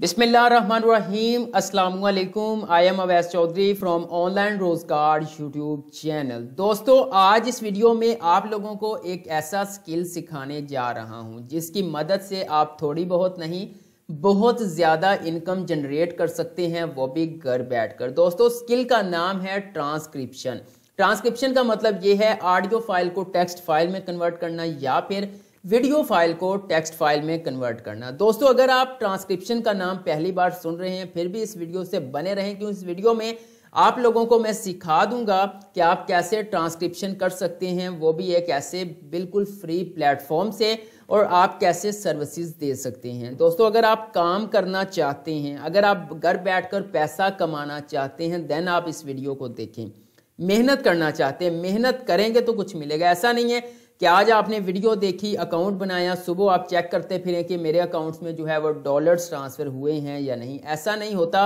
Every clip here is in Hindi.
बिसमीम असलकुम I am Awais Chaudhary from online रोजगार यूट्यूब चैनल दोस्तों आज इस वीडियो में आप लोगों को एक ऐसा स्किल सिखाने जा रहा हूं जिसकी मदद से आप थोड़ी बहुत नहीं बहुत ज़्यादा इनकम जनरेट कर सकते हैं वो भी घर बैठकर दोस्तों स्किल का नाम है ट्रांसक्रिप्शन ट्रांसक्रिप्शन का मतलब ये है ऑडियो फाइल को टेक्स्ट फाइल में कन्वर्ट करना या फिर वीडियो फाइल को टेक्स्ट फाइल में कन्वर्ट करना दोस्तों अगर आप ट्रांसक्रिप्शन का नाम पहली बार सुन रहे हैं फिर भी इस वीडियो से बने रहें क्योंकि इस वीडियो में आप लोगों को मैं सिखा दूंगा कि आप कैसे ट्रांसक्रिप्शन कर सकते हैं वो भी एक ऐसे बिल्कुल फ्री प्लेटफॉर्म से और आप कैसे सर्विसेज दे सकते हैं दोस्तों अगर आप काम करना चाहते हैं अगर आप घर बैठकर पैसा कमाना चाहते हैं देन आप इस वीडियो को देखें मेहनत करना चाहते हैं मेहनत करेंगे तो कुछ मिलेगा ऐसा नहीं है कि आज आपने वीडियो देखी अकाउंट बनाया सुबह आप चेक करते फिरें कि मेरे अकाउंट्स में जो है वो डॉलर्स ट्रांसफ़र हुए हैं या नहीं ऐसा नहीं होता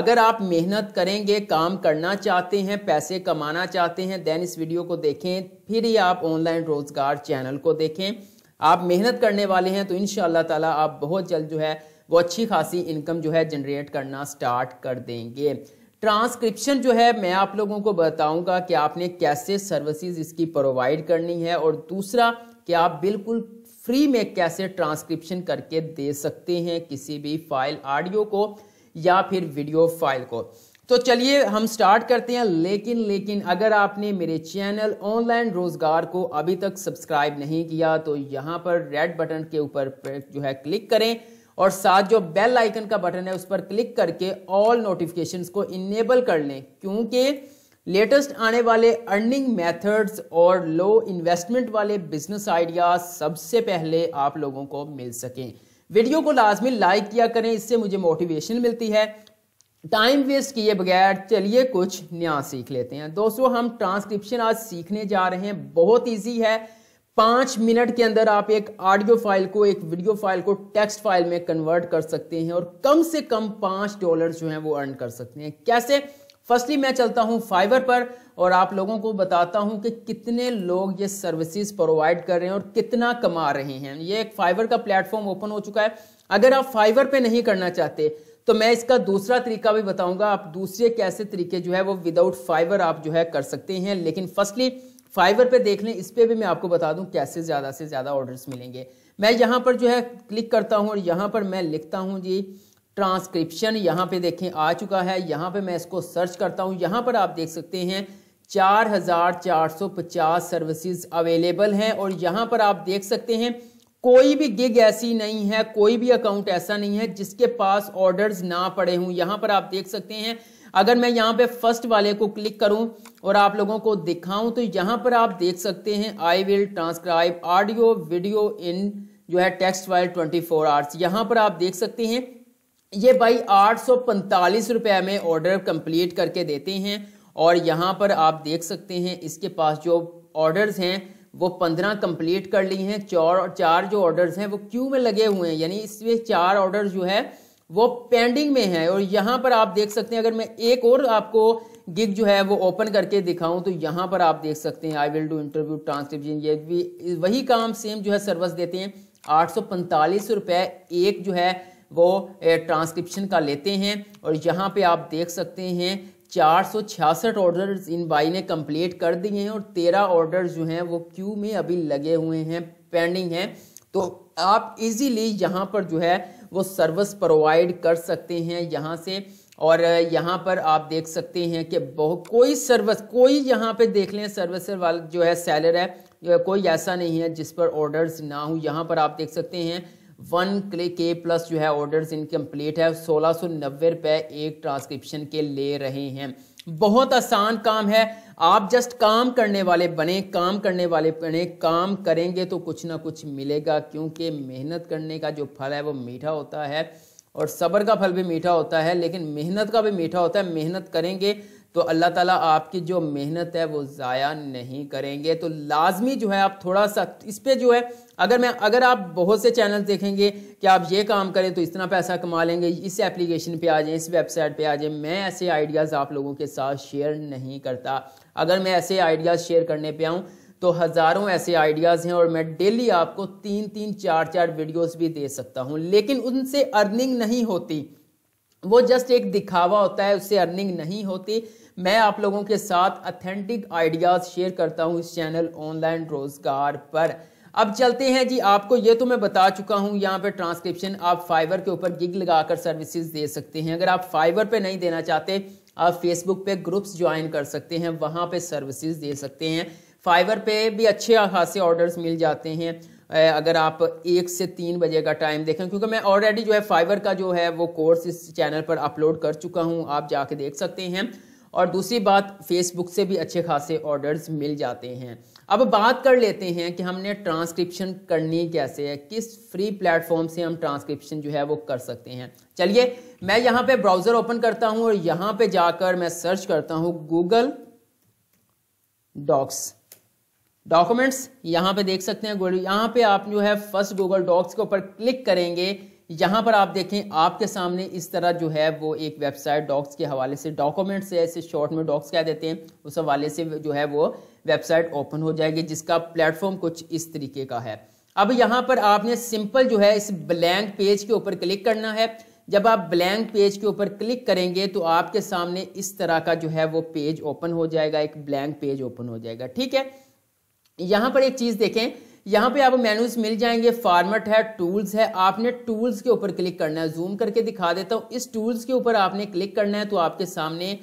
अगर आप मेहनत करेंगे काम करना चाहते हैं पैसे कमाना चाहते हैं देन इस वीडियो को देखें फिर ही आप ऑनलाइन रोज़गार चैनल को देखें आप मेहनत करने वाले हैं तो इन ताला आप बहुत जल्द जो है वो अच्छी खासी इनकम जो है जनरेट करना स्टार्ट कर देंगे ट्रांसक्रिप्शन जो है मैं आप लोगों को बताऊंगा कि आपने कैसे सर्विसेज इसकी प्रोवाइड करनी है और दूसरा कि आप बिल्कुल फ्री में कैसे ट्रांसक्रिप्शन करके दे सकते हैं किसी भी फाइल ऑडियो को या फिर वीडियो फाइल को तो चलिए हम स्टार्ट करते हैं लेकिन लेकिन अगर आपने मेरे चैनल ऑनलाइन रोजगार को अभी तक सब्सक्राइब नहीं किया तो यहाँ पर रेड बटन के ऊपर जो है क्लिक करें और साथ जो बेल आइकन का बटन है उस पर क्लिक करके ऑल नोटिफिकेशन को इनेबल कर लें क्योंकि लेटेस्ट आने वाले अर्निंग मेथड्स और लो इन्वेस्टमेंट वाले बिजनेस आइडिया सबसे पहले आप लोगों को मिल सकें वीडियो को लाजमी लाइक किया करें इससे मुझे मोटिवेशन मिलती है टाइम वेस्ट किए बगैर चलिए कुछ नया सीख लेते हैं दोस्तों हम ट्रांसक्रिप्शन आज सीखने जा रहे हैं बहुत ईजी है पांच मिनट के अंदर आप एक ऑडियो फाइल को एक वीडियो फाइल को टेक्स्ट फाइल में कन्वर्ट कर सकते हैं और कम से कम पांच डॉलर जो है वो अर्न कर सकते हैं कैसे फर्स्टली मैं चलता हूं फाइवर पर और आप लोगों को बताता हूं कि कितने लोग ये सर्विसेज प्रोवाइड कर रहे हैं और कितना कमा रहे हैं ये एक फाइवर का प्लेटफॉर्म ओपन हो चुका है अगर आप फाइवर पे नहीं करना चाहते तो मैं इसका दूसरा तरीका भी बताऊंगा आप दूसरे कैसे तरीके जो है वो विदाउट फाइवर आप जो है कर सकते हैं लेकिन फर्स्टली फाइवर पे देख लें इस पर भी मैं आपको बता दूं कैसे ज़्यादा से ज़्यादा ऑर्डर्स मिलेंगे मैं यहाँ पर जो है क्लिक करता हूँ और यहाँ पर मैं लिखता हूँ जी ट्रांसक्रिप्शन यहाँ पे देखें आ चुका है यहाँ पे मैं इसको सर्च करता हूँ यहाँ पर आप देख सकते हैं पचास सर्विसेज अवेलेबल हैं और यहाँ पर आप देख सकते हैं कोई भी गिग ऐसी नहीं है कोई भी अकाउंट ऐसा नहीं है जिसके पास ऑर्डर्स ना पड़े हों यहाँ पर आप देख सकते हैं अगर मैं यहाँ पे फर्स्ट वाले को क्लिक करूँ और आप लोगों को दिखाऊं तो यहाँ पर आप देख सकते हैं I will transcribe audio video in जो है टेक्स्ट वाइल 24 फोर आवर्स यहाँ पर आप देख सकते हैं ये भाई आठ सौ रुपए में ऑर्डर कंप्लीट करके देते हैं और यहाँ पर आप देख सकते हैं इसके पास जो ऑर्डर्स हैं वो पंद्रह कंप्लीट कर ली हैं चार चार जो ऑर्डर्स हैं वो क्यू में लगे हुए हैं यानी इसमें चार ऑर्डर जो है वो पेंडिंग में है और यहाँ पर आप देख सकते हैं अगर मैं एक और आपको गिग जो है वो ओपन करके दिखाऊं तो यहाँ पर आप देख सकते हैं I will do interview transcription ये भी वही काम सेम जो है सर्विस देते हैं आठ सौ रुपए एक जो है वो ट्रांसक्रिप्शन का लेते हैं और यहाँ पे आप देख सकते हैं चार सौ छियासठ ऑर्डर इन बाई ने कंप्लीट कर दिए हैं और तेरह ऑर्डर जो हैं वो क्यू में अभी लगे हुए हैं पेंडिंग हैं तो आप इजीली यहाँ पर जो है वो सर्विस प्रोवाइड कर सकते हैं यहाँ से और यहाँ पर आप देख सकते हैं कि बहुत कोई सर्विस कोई यहाँ पे देख लें सर्विस वाला जो है सेलर है जो कोई ऐसा नहीं है जिस पर ऑर्डर्स ना हो यहाँ पर आप देख सकते हैं वन के प्लस जो है ऑर्डर्स इनकम्प्लीट है सोलह सौ नब्बे रुपये एक ट्रांसक्रिप्शन के ले रहे हैं बहुत आसान काम है आप जस्ट काम करने वाले बने काम करने वाले बने काम करेंगे तो कुछ ना कुछ मिलेगा क्योंकि मेहनत करने का जो फल है वो मीठा होता है और सब्र का फल भी मीठा होता है लेकिन मेहनत का भी मीठा होता है मेहनत करेंगे तो अल्लाह ताला आपकी जो मेहनत है वो ज़ाया नहीं करेंगे तो लाजमी जो है आप थोड़ा सा इस पर जो है अगर मैं अगर आप बहुत से चैनल देखेंगे कि आप ये काम करें तो इतना पैसा कमा लेंगे इस एप्लीकेशन पे आ जाएं इस वेबसाइट पे आ जाएं मैं ऐसे आइडियाज़ आप लोगों के साथ शेयर नहीं करता अगर मैं ऐसे आइडियाज़ शेयर करने पर आऊँ तो हज़ारों ऐसे आइडियाज़ हैं और मैं डेली आपको तीन तीन चार चार वीडियोज भी दे सकता हूँ लेकिन उनसे अर्निंग नहीं होती वो जस्ट एक दिखावा होता है उससे अर्निंग नहीं होती मैं आप लोगों के साथ अथेंटिक आइडियाज़ शेयर करता हूँ इस चैनल ऑनलाइन रोज़गार पर अब चलते हैं जी आपको ये तो मैं बता चुका हूँ यहाँ पे ट्रांसक्रिप्शन आप फाइवर के ऊपर गिग लगाकर सर्विसेज दे सकते हैं अगर आप फाइवर पे नहीं देना चाहते आप फेसबुक पे ग्रुप्स ज्वाइन कर सकते हैं वहाँ पे सर्विसेज दे सकते हैं फाइवर पे भी अच्छे खासे ऑर्डर्स मिल जाते हैं अगर आप एक से तीन बजे का टाइम देखें क्योंकि मैं ऑलरेडी जो है फाइवर का जो है वो कोर्स इस चैनल पर अपलोड कर चुका हूँ आप जाके देख सकते हैं और दूसरी बात फेसबुक से भी अच्छे खासे ऑर्डर्स मिल जाते हैं अब बात कर लेते हैं कि हमने ट्रांसक्रिप्शन करनी कैसे है किस फ्री प्लेटफॉर्म से हम ट्रांसक्रिप्शन जो है वो कर सकते हैं चलिए मैं यहाँ पे ब्राउज़र ओपन करता हूँ और यहाँ पे जाकर मैं सर्च करता हूँ गूगल डॉक्स डॉक्यूमेंट्स यहाँ पे देख सकते हैं यहाँ पे आप जो है फर्स्ट गूगल डॉक्स के ऊपर क्लिक करेंगे यहाँ पर आप देखें आपके सामने इस तरह जो है वो एक वेबसाइट डॉक्स के हवाले से डॉक्यूमेंट्स है इसे शॉर्ट में डॉक्स कह देते हैं उस हवाले से जो है वो वेबसाइट ओपन हो जाएगी जिसका प्लेटफॉर्म कुछ इस तरीके का है अब यहाँ पर आपने सिंपल जो है इस ब्लैंक पेज के ऊपर क्लिक करना है जब आप ब्लैंक पेज के ऊपर क्लिक करेंगे तो आपके सामने इस तरह का जो है वो पेज ओपन हो जाएगा एक ब्लैंक पेज ओपन हो जाएगा ठीक है यहाँ पर एक चीज़ देखें यहाँ पे आप मेनूज मिल जाएंगे फॉर्मेट है टूल्स है आपने टूल्स के ऊपर क्लिक करना है जूम करके दिखा देता हूँ इस टूल्स के ऊपर आपने क्लिक करना है तो आपके सामने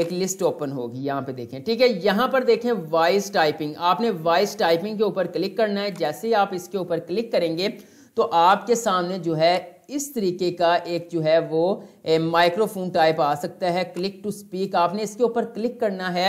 एक लिस्ट ओपन होगी यहाँ पे देखें ठीक है यहाँ पर देखें वॉइस टाइपिंग आपने वॉइस टाइपिंग के ऊपर क्लिक करना है जैसे ही आप इसके ऊपर क्लिक करेंगे तो आपके सामने जो है इस तरीके का एक जो है वो माइक्रोफोन टाइप आ सकता है क्लिक टू स्पीक आपने इसके ऊपर क्लिक करना है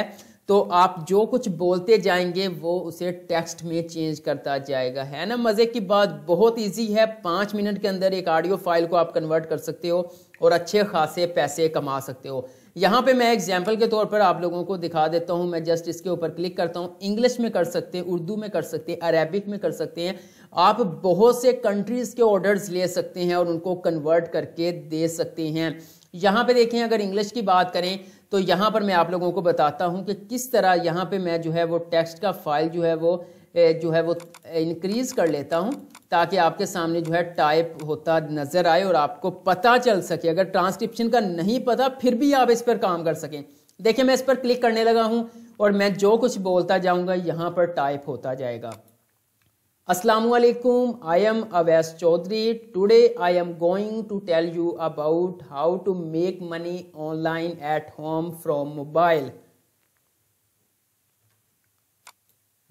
तो आप जो कुछ बोलते जाएंगे वो उसे टेक्स्ट में चेंज करता जाएगा है ना मज़े की बात बहुत इजी है पाँच मिनट के अंदर एक ऑडियो फाइल को आप कन्वर्ट कर सकते हो और अच्छे खासे पैसे कमा सकते हो यहाँ पे मैं एग्जाम्पल के तौर पर आप लोगों को दिखा देता हूँ मैं जस्ट इसके ऊपर क्लिक करता हूँ इंग्लिश में कर सकते हैं उर्दू में कर सकते हैं अरेबिक में कर सकते हैं आप बहुत से कंट्रीज़ के ऑर्डर्स ले सकते हैं और उनको कन्वर्ट करके दे सकते हैं यहाँ पे देखें अगर इंग्लिश की बात करें तो यहाँ पर मैं आप लोगों को बताता हूँ कि किस तरह यहाँ पे मैं जो है वो टेक्स्ट का फाइल जो है वो जो है वो इनक्रीज़ कर लेता हूँ ताकि आपके सामने जो है टाइप होता नज़र आए और आपको पता चल सके अगर ट्रांसक्रिप्शन का नहीं पता फिर भी आप इस पर काम कर सकें देखिए मैं इस पर क्लिक करने लगा हूँ और मैं जो कुछ बोलता जाऊँगा यहाँ पर टाइप होता जाएगा Assalamualaikum. alaikum, I am Avais Chaudhary. Today I am going to tell you about how to make money online at home from mobile.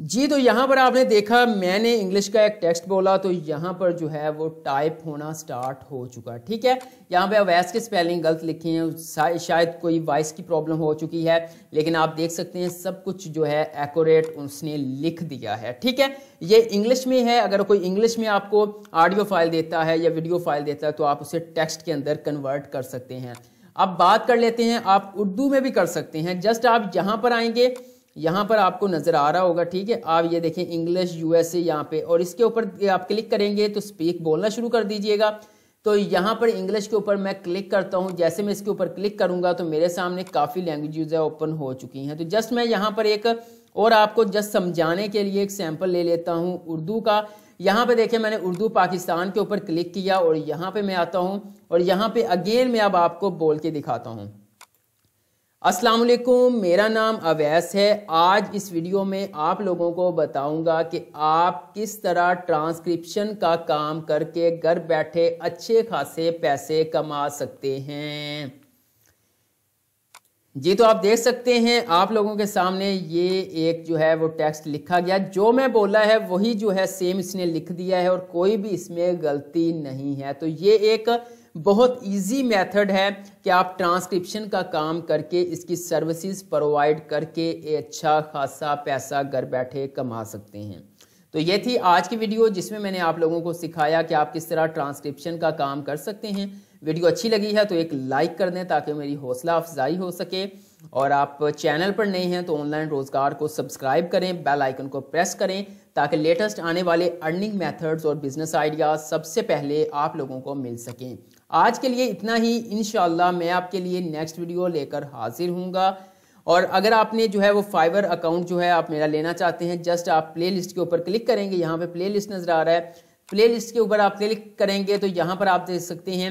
जी तो यहाँ पर आपने देखा मैंने इंग्लिश का एक टेक्स्ट बोला तो यहाँ पर जो है वो टाइप होना स्टार्ट हो चुका ठीक है यहाँ पे अवैस की स्पेलिंग गलत लिखी है शायद कोई वॉइस की प्रॉब्लम हो चुकी है लेकिन आप देख सकते हैं सब कुछ जो है एक्यूरेट उसने लिख दिया है ठीक है ये इंग्लिश में है अगर कोई इंग्लिश में आपको ऑडियो फाइल देता है या वीडियो फाइल देता है तो आप उसे टेक्स्ट के अंदर कन्वर्ट कर सकते हैं अब बात कर लेते हैं आप उर्दू में भी कर सकते हैं जस्ट आप यहाँ पर आएंगे यहाँ पर आपको नज़र आ रहा होगा ठीक है आप ये देखें इंग्लिश यूएसए यहाँ पे और इसके ऊपर आप क्लिक करेंगे तो स्पीक बोलना शुरू कर दीजिएगा तो यहाँ पर इंग्लिश के ऊपर मैं क्लिक करता हूँ जैसे मैं इसके ऊपर क्लिक करूँगा तो मेरे सामने काफ़ी लैंग्वेजेज है ओपन हो चुकी हैं तो जस्ट मैं यहाँ पर एक और आपको जस्ट समझाने के लिए एक सैम्पल ले लेता हूँ उर्दू का यहाँ पे देखें मैंने उर्दू पाकिस्तान के ऊपर क्लिक किया और यहाँ पे मैं आता हूँ और यहाँ पे अगेन मैं अब आपको बोल के दिखाता हूँ अस्सलाम वालेकुम मेरा नाम अवैस है आज इस वीडियो में आप लोगों को बताऊंगा कि आप किस तरह ट्रांसक्रिप्शन का काम करके घर बैठे अच्छे खासे पैसे कमा सकते हैं जी तो आप देख सकते हैं आप लोगों के सामने ये एक जो है वो टेक्स्ट लिखा गया जो मैं बोला है वही जो है सेम इसने लिख दिया है और कोई भी इसमें गलती नहीं है तो ये एक बहुत इजी मेथड है कि आप ट्रांसक्रिप्शन का काम करके इसकी सर्विसेज प्रोवाइड करके अच्छा खासा पैसा घर बैठे कमा सकते हैं तो ये थी आज की वीडियो जिसमें मैंने आप लोगों को सिखाया कि आप किस तरह ट्रांसक्रिप्शन का काम कर सकते हैं वीडियो अच्छी लगी है तो एक लाइक कर दें ताकि मेरी हौसला अफजाई हो सके और आप चैनल पर नए हैं तो ऑनलाइन रोज़गार को सब्सक्राइब करें बेल आइकन को प्रेस करें ताकि लेटेस्ट आने वाले अर्निंग मेथड्स और बिजनेस आइडियाज़ सबसे पहले आप लोगों को मिल सकें आज के लिए इतना ही इन मैं आपके लिए नेक्स्ट वीडियो लेकर हाजिर हूँगा और अगर आपने जो है वो फाइवर अकाउंट जो है आप मेरा लेना चाहते हैं जस्ट आप प्ले लिस्ट के ऊपर क्लिक करेंगे यहाँ पे प्ले लिस्ट नज़र आ रहा है प्ले लिस्ट के ऊपर आप क्लिक करेंगे तो यहाँ पर आप देख सकते हैं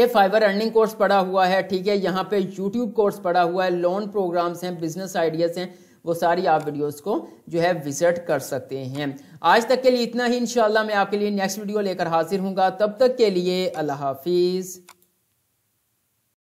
ये फाइबर अर्निंग कोर्स पड़ा हुआ है ठीक है यहाँ पे यूट्यूब कोर्स पड़ा हुआ है लोन प्रोग्राम्स हैं बिजनेस आइडियाज़ हैं वो सारी आप वीडियोस को जो है विजिट कर सकते हैं आज तक के लिए इतना ही इंशाल्लाह मैं आपके लिए नेक्स्ट वीडियो लेकर हाजिर हूँ तब तक के लिए अल्लाह हाफिज़